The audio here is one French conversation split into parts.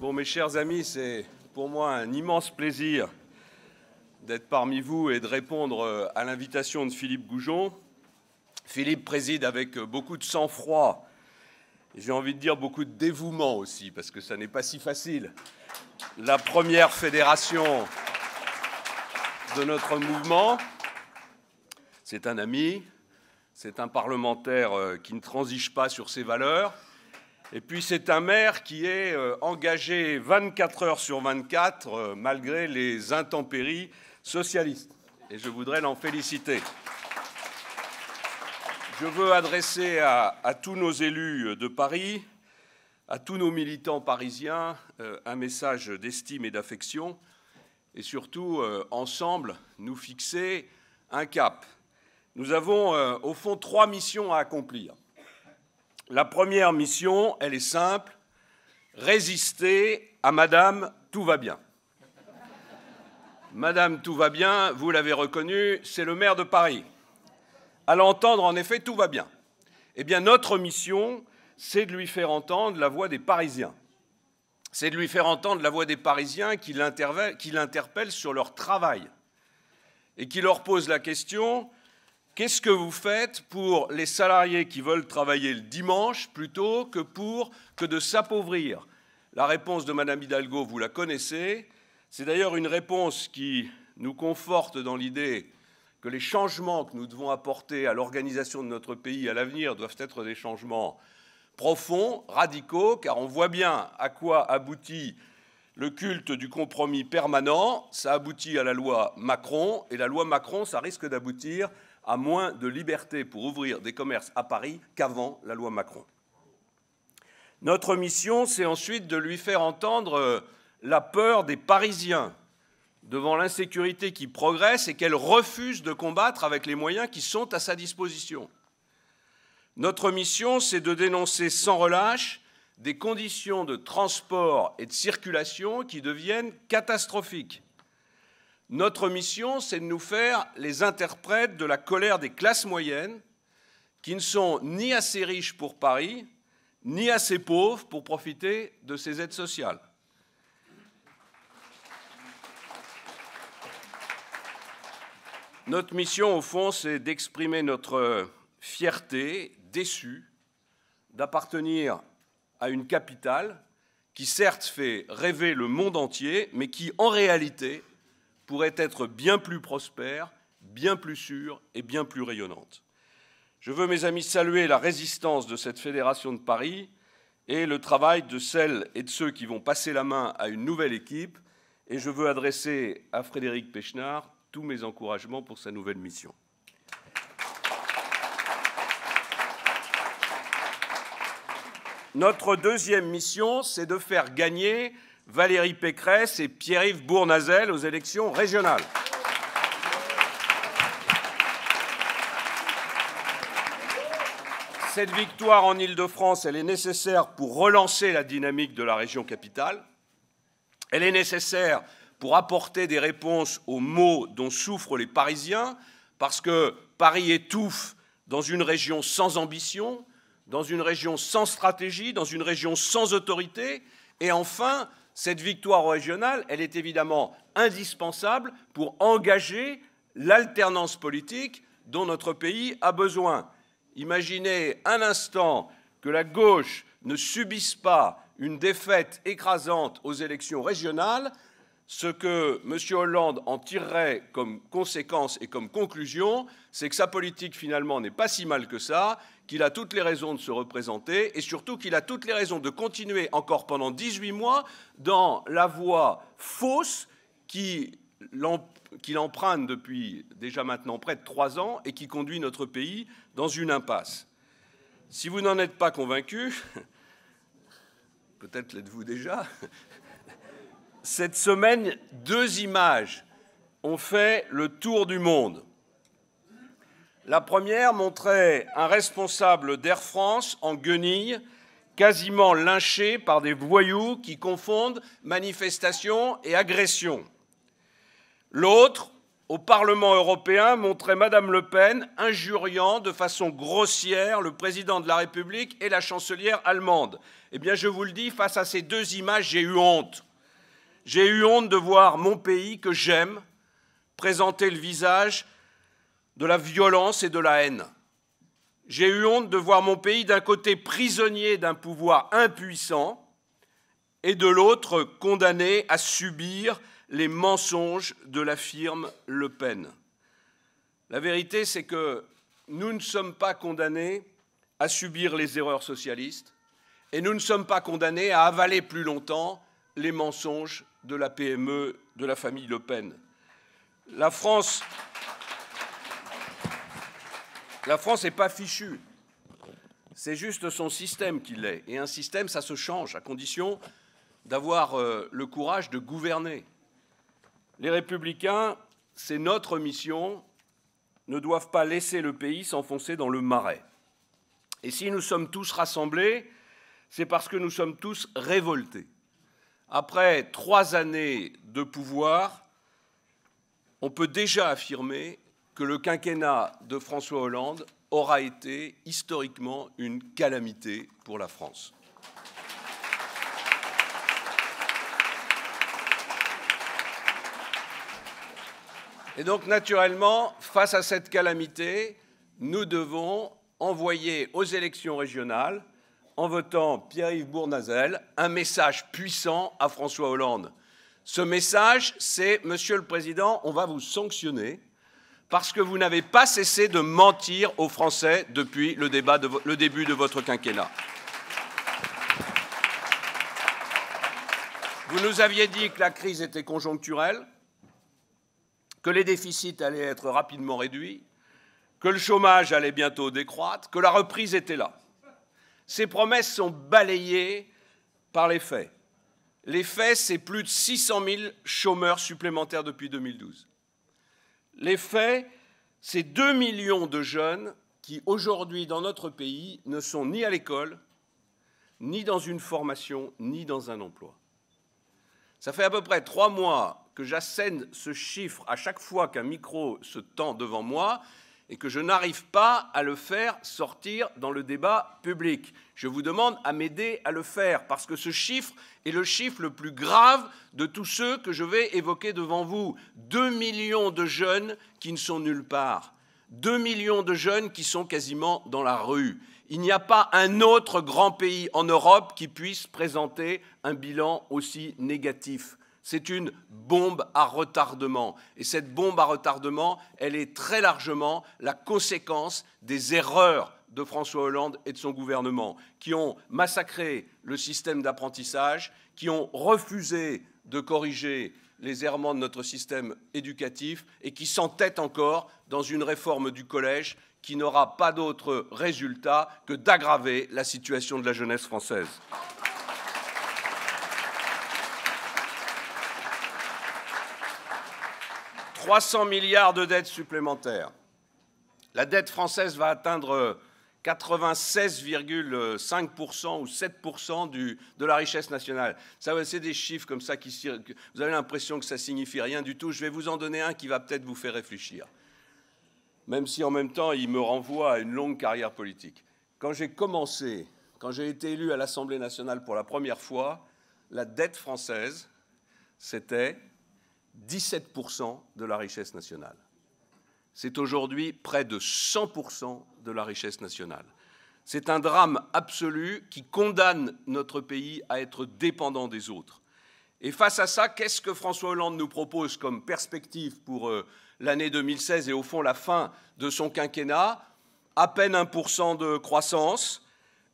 Bon, mes chers amis, c'est pour moi un immense plaisir d'être parmi vous et de répondre euh, à l'invitation de Philippe Goujon. Philippe préside avec euh, beaucoup de sang-froid, j'ai envie de dire beaucoup de dévouement aussi, parce que ça n'est pas si facile. La première fédération de notre mouvement, c'est un ami, c'est un parlementaire euh, qui ne transige pas sur ses valeurs. Et puis c'est un maire qui est euh, engagé 24 heures sur 24 euh, malgré les intempéries socialistes. Et je voudrais l'en féliciter. Je veux adresser à, à, tous nos élus euh, de Paris, à tous nos militants parisiens, un message d'estime et d'affection. Et surtout, ensemble, nous fixer un cap. Nous avons au fond trois missions à accomplir. La première mission, elle est simple, résister à Madame Tout va bien. Madame Tout va bien, vous l'avez reconnu, c'est le maire de Paris. À l'entendre, en effet, tout va bien. Eh bien, notre mission, c'est de lui faire entendre la voix des Parisiens. C'est de lui faire entendre la voix des Parisiens qui l'interpellent sur leur travail et qui leur posent la question Qu'est-ce que vous faites pour les salariés qui veulent travailler le dimanche plutôt que pour de s'appauvrir La réponse de Madame Hidalgo, vous la connaissez. C'est d'ailleurs une réponse qui nous conforte dans l'idée que les changements que nous devons apporter à l'organisation de notre pays à l'avenir doivent être des changements profonds, radicaux, car on voit bien à quoi aboutit le culte du compromis permanent. Ça aboutit à la loi Macron, et la loi Macron, ça risque d'aboutir a moins de liberté pour ouvrir des commerces à Paris qu'avant la loi Macron. Notre mission, c'est ensuite de lui faire entendre euh, la peur des Parisiens devant l'insécurité qui progresse et qu'elle refuse de combattre avec les moyens qui sont à sa disposition. Notre mission, c'est de dénoncer sans relâche des conditions de transport et de circulation qui deviennent catastrophiques. Notre mission, c'est de nous faire les interprètes de la colère des classes moyennes qui ne sont ni assez riches pour Paris, ni assez pauvres pour profiter de ces aides sociales. Notre mission, au fond, c'est d'exprimer notre fierté déçue d'appartenir à une capitale qui, certes, fait rêver le monde entier, mais qui, en réalité, pourrait être bien plus prospère, bien plus sûre et bien plus rayonnante. Je veux, mes amis, saluer la résistance de cette fédération de Paris et le travail de celles et de ceux qui vont passer la main à une nouvelle équipe. Et je veux adresser à Frédéric Pechnard tous mes encouragements pour sa nouvelle mission. Notre deuxième mission, c'est de faire gagner Valérie Pécresse et Pierre-Yves Bournazel aux élections régionales. Cette victoire en Île-de-France, elle est nécessaire pour relancer la dynamique de la région capitale. Elle est nécessaire pour apporter des réponses aux maux dont souffrent les Parisiens, parce que Paris étouffe dans une région sans ambition, dans une région sans stratégie, dans une région sans autorité, et enfin cette victoire régionale, elle est évidemment indispensable pour engager l'alternance politique dont notre pays a besoin. Imaginez un instant que la gauche ne subisse pas une défaite écrasante aux élections régionales, ce que M. Hollande en tirerait comme conséquence et comme conclusion, c'est que sa politique finalement n'est pas si mal que ça, qu'il a toutes les raisons de se représenter et surtout qu'il a toutes les raisons de continuer encore pendant 18 mois dans la voie fausse qu'il emprunte depuis déjà maintenant près de trois ans et qui conduit notre pays dans une impasse. Si vous n'en êtes pas convaincu, peut-être l'êtes-vous déjà, cette semaine, deux images ont fait le tour du monde. La première montrait un responsable d'Air France en guenille, quasiment lynché par des voyous qui confondent manifestation et agression. L'autre, au Parlement européen, montrait Madame Le Pen injuriant de façon grossière le président de la République et la chancelière allemande. Eh bien, je vous le dis, face à ces deux images, j'ai eu honte. J'ai eu honte de voir mon pays, que j'aime, présenter le visage de la violence et de la haine. J'ai eu honte de voir mon pays d'un côté prisonnier d'un pouvoir impuissant et de l'autre condamné à subir les mensonges de la firme Le Pen. La vérité, c'est que nous ne sommes pas condamnés à subir les erreurs socialistes et nous ne sommes pas condamnés à avaler plus longtemps les mensonges de la PME de la famille Le Pen. La France la France n'est pas fichue. C'est juste son système qui l'est. Et un système, ça se change, à condition d'avoir euh, le courage de gouverner. Les républicains, c'est notre mission, ne doivent pas laisser le pays s'enfoncer dans le marais. Et si nous sommes tous rassemblés, c'est parce que nous sommes tous révoltés après trois années de pouvoir, on peut déjà affirmer que le quinquennat de François Hollande aura été historiquement une calamité pour la France. Et donc, naturellement, face à cette calamité, nous devons envoyer aux élections régionales en votant Pierre-Yves Bournazel, un message puissant à François Hollande. Ce message, c'est Monsieur le Président, on va vous sanctionner parce que vous n'avez pas cessé de mentir aux Français depuis le, le début de votre quinquennat. Vous nous aviez dit que la crise était conjoncturelle, que les déficits allaient être rapidement réduits, que le chômage allait bientôt décroître, que la reprise était là. Ces promesses sont balayées par les faits. Les faits, c'est plus de 600 000 chômeurs supplémentaires depuis 2012. Les faits, c'est 2 millions de jeunes qui, aujourd'hui, dans notre pays, ne sont ni à l'école, ni dans une formation, ni dans un emploi. Ça fait à peu près trois mois que j'assène ce chiffre à chaque fois qu'un micro se tend devant moi, et que je n'arrive pas à le faire sortir dans le débat public. Je vous demande à m'aider à le faire, parce que ce chiffre est le chiffre le plus grave de tous ceux que je vais évoquer devant vous. 2 millions de jeunes qui ne sont nulle part. 2 millions de jeunes qui sont quasiment dans la rue. Il n'y a pas un autre grand pays en Europe qui puisse présenter un bilan aussi négatif. C'est une bombe à retardement. Et cette bombe à retardement, elle est très largement la conséquence des erreurs de François Hollande et de son gouvernement, qui ont massacré le système d'apprentissage, qui ont refusé de corriger les errements de notre système éducatif et qui s'entêtent encore dans une réforme du collège qui n'aura pas d'autre résultat que d'aggraver la situation de la jeunesse française. 300 milliards de dettes supplémentaires. La dette française va atteindre 96,5% ou 7% du, de la richesse nationale. Ça, c'est des chiffres comme ça qui... Vous avez l'impression que ça signifie rien du tout. Je vais vous en donner un qui va peut-être vous faire réfléchir. Même si en même temps, il me renvoie à une longue carrière politique. Quand j'ai commencé, quand j'ai été élu à l'Assemblée nationale pour la première fois, la dette française, c'était 17% de la richesse nationale. C'est aujourd'hui près de 100% de la richesse nationale. C'est un drame absolu qui condamne notre pays à être dépendant des autres. Et face à ça, qu'est-ce que François Hollande nous propose comme perspective pour euh, l'année 2016 et au fond la fin de son quinquennat À peine 1% de croissance,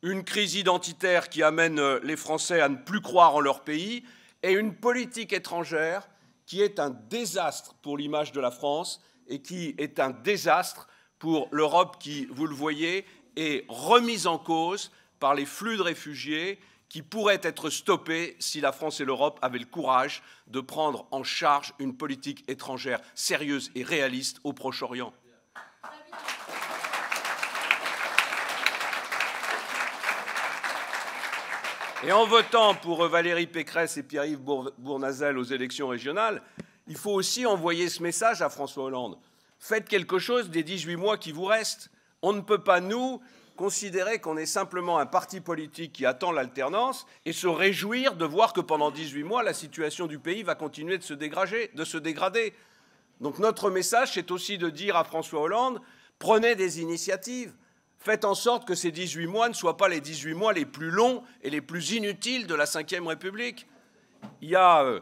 une crise identitaire qui amène euh, les Français à ne plus croire en leur pays et une politique étrangère qui est un désastre pour l'image de la France et qui est un désastre pour l'Europe qui, vous le voyez, est remise en cause par les flux de réfugiés qui pourraient être stoppés si la France et l'Europe avaient le courage de prendre en charge une politique étrangère sérieuse et réaliste au Proche-Orient. Et en votant pour euh, Valérie Pécresse et Pierre-Yves Bournazel aux élections régionales, il faut aussi envoyer ce message à François Hollande. Faites quelque chose des 18 mois qui vous restent. On ne peut pas, nous, considérer qu'on est simplement un parti politique qui attend l'alternance et se réjouir de voir que pendant 18 mois, la situation du pays va continuer de se dégrader. De se dégrader. Donc notre message, c'est aussi de dire à François Hollande, prenez des initiatives, Faites en sorte que ces 18 mois ne soient pas les 18 mois les plus longs et les plus inutiles de la Ve République. Il y a euh,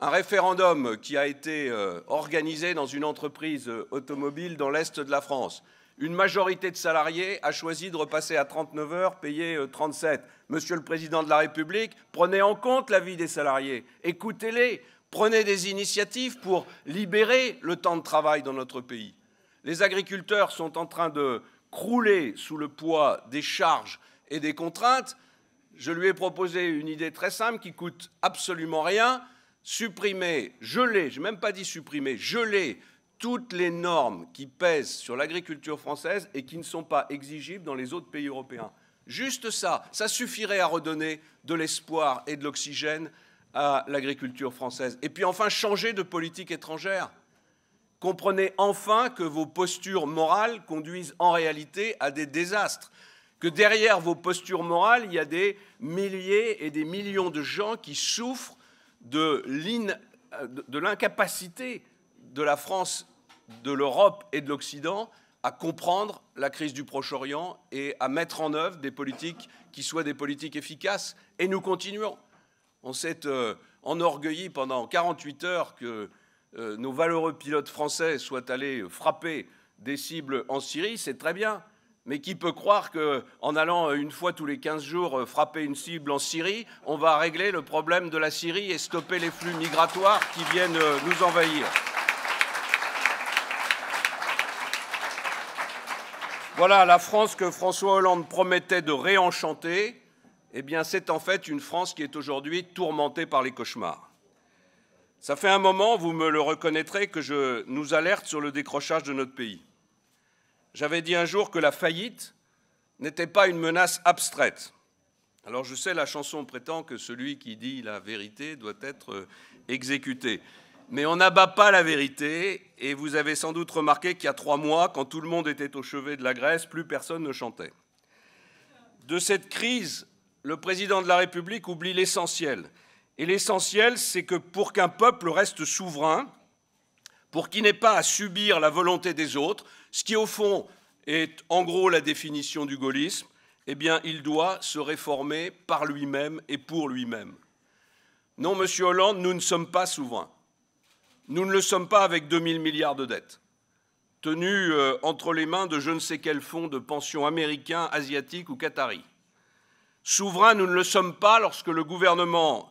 un référendum qui a été euh, organisé dans une entreprise euh, automobile dans l'Est de la France. Une majorité de salariés a choisi de repasser à 39 heures, payer 37. Monsieur le Président de la République, prenez en compte l'avis des salariés, écoutez-les, prenez des initiatives pour libérer le temps de travail dans notre pays. Les agriculteurs sont en train de crouler sous le poids des charges et des contraintes, je lui ai proposé une idée très simple qui coûte absolument rien, supprimer, geler, je n'ai même pas dit supprimer, geler toutes les normes qui pèsent sur l'agriculture française et qui ne sont pas exigibles dans les autres pays européens. Juste ça, ça suffirait à redonner de l'espoir et de l'oxygène à l'agriculture française. Et puis enfin, changer de politique étrangère. Comprenez enfin que vos postures morales conduisent en réalité à des désastres, que derrière vos postures morales, il y a des milliers et des millions de gens qui souffrent de l'incapacité de la France, de l'Europe et de l'Occident à comprendre la crise du Proche-Orient et à mettre en œuvre des politiques qui soient des politiques efficaces. Et nous continuons. On s'est euh, enorgueillis enorgueilli pendant 48 heures que euh, nos valeureux pilotes français soient allés frapper des cibles en Syrie, c'est très bien. Mais qui peut croire qu'en allant une fois tous les 15 jours euh, frapper une cible en Syrie, on va régler le problème de la Syrie et stopper les flux migratoires qui viennent euh, nous envahir Voilà la France que François Hollande promettait de réenchanter. Eh bien, c'est en fait une France qui est aujourd'hui tourmentée par les cauchemars. Ça fait un moment, vous me le reconnaîtrez, que je nous alerte sur le décrochage de notre pays. J'avais dit un jour que la faillite n'était pas une menace abstraite. Alors je sais, la chanson prétend que celui qui dit la vérité doit être euh, exécuté. Mais on n'abat pas la vérité, et vous avez sans doute remarqué qu'il y a trois mois, quand tout le monde était au chevet de la Grèce, plus personne ne chantait. De cette crise, le président de la République oublie l'essentiel, et l'essentiel, c'est que pour qu'un peuple reste souverain, pour qu'il n'ait pas à subir la volonté des autres, ce qui au fond est en gros la définition du gaullisme, eh bien il doit se réformer par lui-même et pour lui-même. Non, monsieur Hollande, nous ne sommes pas souverains. Nous ne le sommes pas avec 2000 milliards de dettes, tenues euh, entre les mains de je ne sais quel fonds de pension américain, asiatique ou qatari. Souverains, nous ne le sommes pas lorsque le gouvernement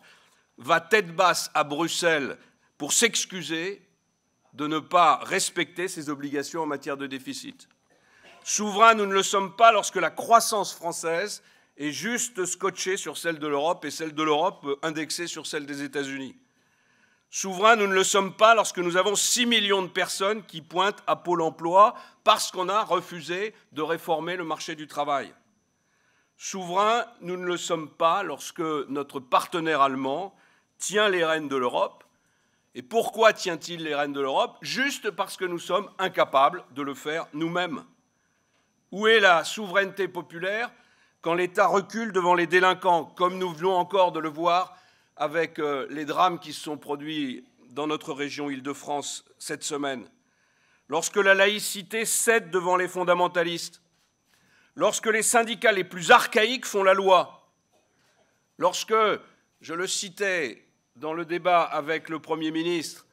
va tête basse à Bruxelles pour s'excuser de ne pas respecter ses obligations en matière de déficit. Souverain, nous ne le sommes pas lorsque la croissance française est juste scotchée sur celle de l'Europe et celle de l'Europe indexée sur celle des États-Unis. Souverain, nous ne le sommes pas lorsque nous avons 6 millions de personnes qui pointent à Pôle emploi parce qu'on a refusé de réformer le marché du travail. Souverain, nous ne le sommes pas lorsque notre partenaire allemand tient les rênes de l'Europe. Et pourquoi tient-il les rênes de l'Europe Juste parce que nous sommes incapables de le faire nous-mêmes. Où est la souveraineté populaire quand l'État recule devant les délinquants, comme nous venons encore de le voir avec euh, les drames qui se sont produits dans notre région Île-de-France cette semaine, lorsque la laïcité cède devant les fondamentalistes, lorsque les syndicats les plus archaïques font la loi, lorsque je le citais dans le débat avec le Premier ministre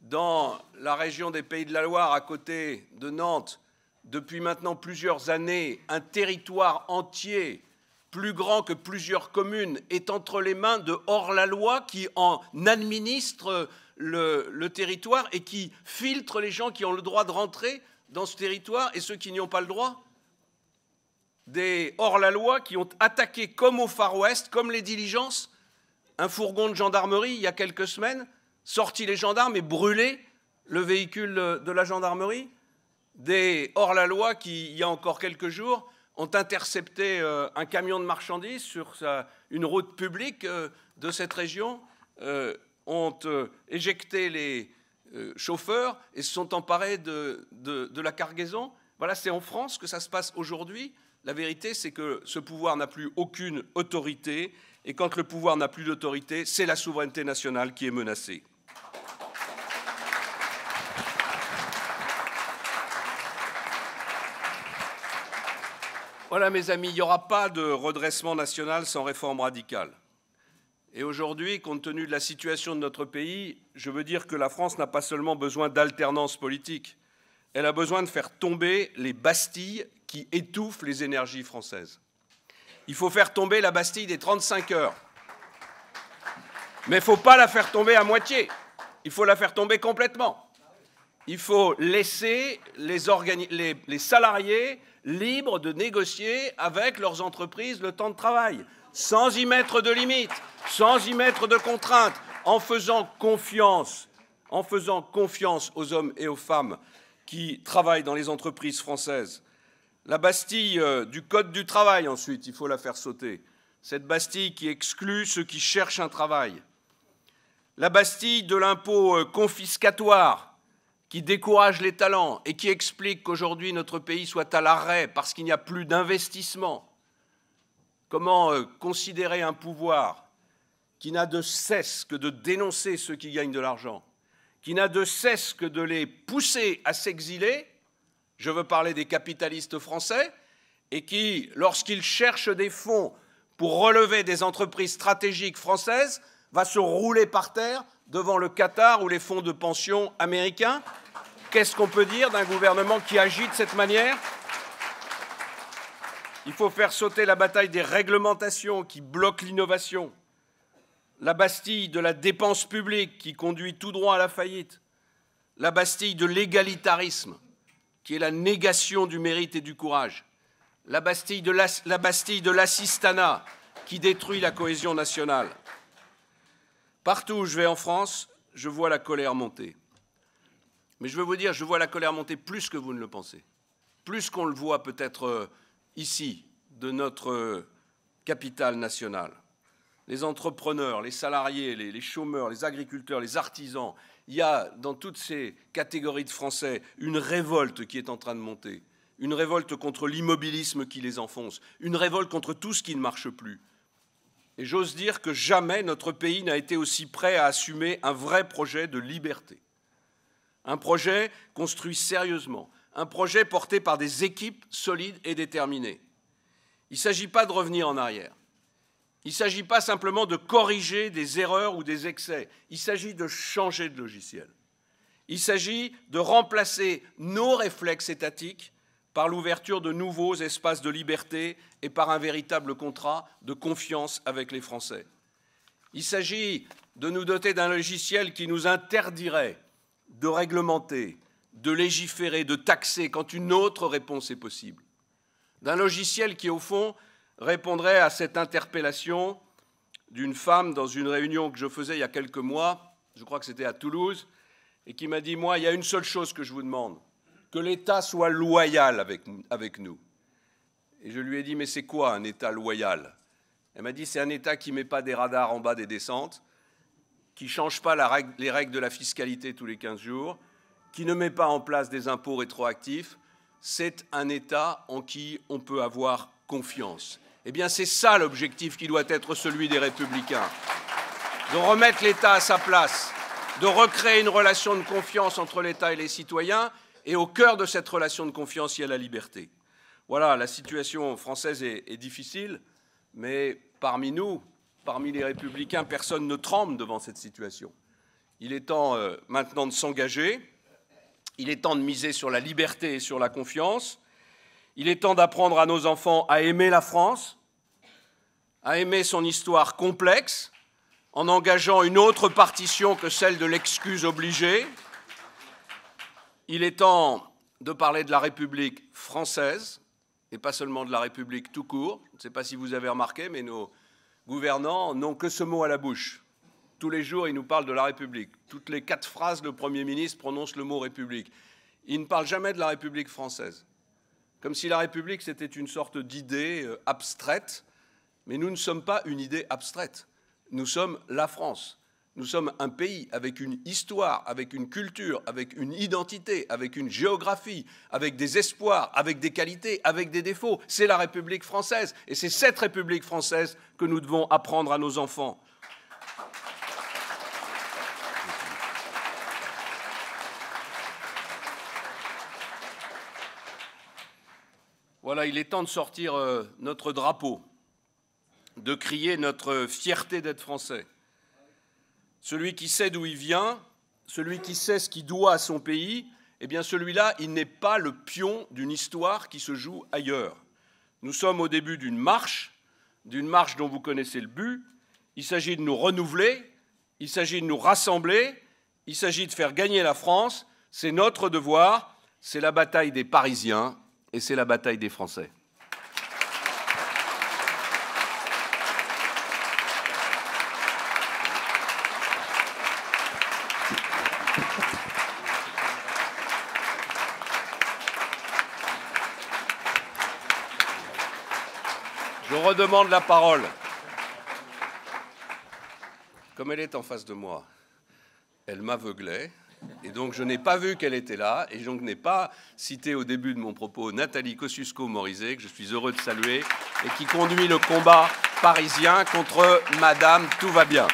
dans la région des Pays de la Loire, à côté de Nantes, depuis maintenant plusieurs années, un territoire entier, plus grand que plusieurs communes, est entre les mains de hors-la-loi qui en administre le, territoire et qui filtre les gens qui ont le droit de rentrer dans ce territoire et ceux qui n'y ont pas le droit. Des hors-la-loi qui ont attaqué, comme au Far West, comme les diligences, un fourgon de gendarmerie, il y a quelques semaines, sorti les gendarmes et brûlé le véhicule de la gendarmerie. Des hors-la-loi qui, il y a encore quelques jours, ont intercepté euh, un camion de marchandises sur une route publique euh, de cette région, euh, ont éjecté les chauffeurs et se sont emparés de, de la cargaison. Voilà, c'est en France que ça se passe aujourd'hui. La vérité, c'est que ce pouvoir n'a plus aucune autorité et quand le pouvoir n'a plus d'autorité, c'est la souveraineté nationale qui est menacée. Voilà, mes amis, il n'y aura pas de redressement national sans réforme radicale. Et aujourd'hui, compte tenu de la situation de notre pays, je veux dire que la France n'a pas seulement besoin d'alternance politique, elle a besoin de faire tomber les bastilles qui étouffent les énergies françaises. Il faut faire tomber la Bastille des 35 heures. Mais il ne faut pas la faire tomber à moitié. Il faut la faire tomber complètement. Il faut laisser les, salariés libres de négocier avec leurs entreprises le temps de travail, sans y mettre de limites, sans y mettre de contraintes, en faisant confiance, en faisant confiance aux hommes et aux femmes qui travaillent dans les entreprises françaises la Bastille euh, du Code du travail, ensuite, il faut la faire sauter. Cette Bastille qui exclut ceux qui cherchent un travail. La Bastille de l'impôt euh, confiscatoire qui décourage les talents et qui explique qu'aujourd'hui notre pays soit à l'arrêt parce qu'il n'y a plus d'investissement. Comment euh, considérer un pouvoir qui n'a de cesse que de dénoncer ceux qui gagnent de l'argent, qui n'a de cesse que de les pousser à s'exiler je veux parler des capitalistes français, et qui, lorsqu'ils cherchent des fonds pour relever des entreprises stratégiques françaises, va se rouler par terre devant le Qatar ou les fonds de pension américains. Qu'est-ce qu'on peut dire d'un gouvernement qui agit de cette manière Il faut faire sauter la bataille des réglementations qui bloquent l'innovation, la Bastille de la dépense publique qui conduit tout droit à la faillite, la Bastille de l'égalitarisme qui est la négation du mérite et du courage, la Bastille de l'assistanat qui détruit la cohésion nationale. Partout où je vais en France, je vois la colère monter. Mais je veux vous dire, je vois la colère monter plus que vous ne le pensez, plus qu'on le voit peut-être euh, ici, de notre euh, capitale nationale. Les entrepreneurs, les salariés, les chômeurs, les agriculteurs, les artisans, il y a dans toutes ces catégories de Français une révolte qui est en train de monter, une révolte contre l'immobilisme qui les enfonce, une révolte contre tout ce qui ne marche plus. Et j'ose dire que jamais notre pays n'a été aussi prêt à assumer un vrai projet de liberté, un projet construit sérieusement, un projet porté par des équipes solides et déterminées. Il ne s'agit pas de revenir en arrière. Il ne s'agit pas simplement de corriger des erreurs ou des excès, il s'agit de changer de logiciel. Il s'agit de remplacer nos réflexes étatiques par l'ouverture de nouveaux espaces de liberté et par un véritable contrat de confiance avec les Français. Il s'agit de nous doter d'un logiciel qui nous interdirait de réglementer, de légiférer, de taxer quand une autre réponse est possible. D'un logiciel qui, au fond, répondrait à cette interpellation d'une femme dans une réunion que je faisais il y a quelques mois, je crois que c'était à Toulouse, et qui m'a dit, moi, il y a une seule chose que je vous demande, que l'État soit loyal avec, avec nous. Et je lui ai dit, mais c'est quoi un État loyal Elle m'a dit, c'est un État qui ne met pas des radars en bas des descentes, qui ne change pas les règles de la fiscalité tous les 15 jours, qui ne met pas en place des impôts rétroactifs. C'est un État en qui on peut avoir confiance. Eh bien, c'est ça l'objectif qui doit être celui des Républicains. De remettre l'État à sa place, de recréer une relation de confiance entre l'État et les citoyens, et au cœur de cette relation de confiance, il y a la liberté. Voilà, la situation française est, difficile, mais parmi nous, parmi les républicains, personne ne tremble devant cette situation. Il est temps euh, maintenant de s'engager, il est temps de miser sur la liberté et sur la confiance, il est temps d'apprendre à nos enfants à aimer la France, à aimer son histoire complexe, en engageant une autre partition que celle de l'excuse obligée. Il est temps de parler de la République française, et pas seulement de la République tout court. Je ne sais pas si vous avez remarqué, mais nos gouvernants n'ont que ce mot à la bouche. Tous les jours, ils nous parlent de la République. Toutes les quatre phrases, le Premier ministre prononce le mot République. Il ne parle jamais de la République française comme si la République, c'était une sorte d'idée euh, abstraite, mais nous ne sommes pas une idée abstraite. Nous sommes la France. Nous sommes un pays avec une histoire, avec une culture, avec une identité, avec une géographie, avec des espoirs, avec des qualités, avec des défauts. C'est la République française. Et c'est cette République française que nous devons apprendre à nos enfants. Voilà, il est temps de sortir euh, notre drapeau, de crier notre fierté d'être français. Celui qui sait d'où il vient, celui qui sait ce qu'il doit à son pays, eh bien celui-là, il n'est pas le pion d'une histoire qui se joue ailleurs. Nous sommes au début d'une marche, d'une marche dont vous connaissez le but. Il s'agit de nous renouveler, il s'agit de nous rassembler, il s'agit de faire gagner la France. C'est notre devoir, c'est la bataille des Parisiens et c'est la bataille des Français. Je redemande la parole. Comme elle est en face de moi, elle m'aveuglait, et donc je n'ai pas vu qu'elle était là, et donc je n'ai pas Cité au début de mon propos Nathalie Kosciusko-Morizet, que je suis heureux de saluer, et qui conduit le combat parisien contre Madame Tout va bien.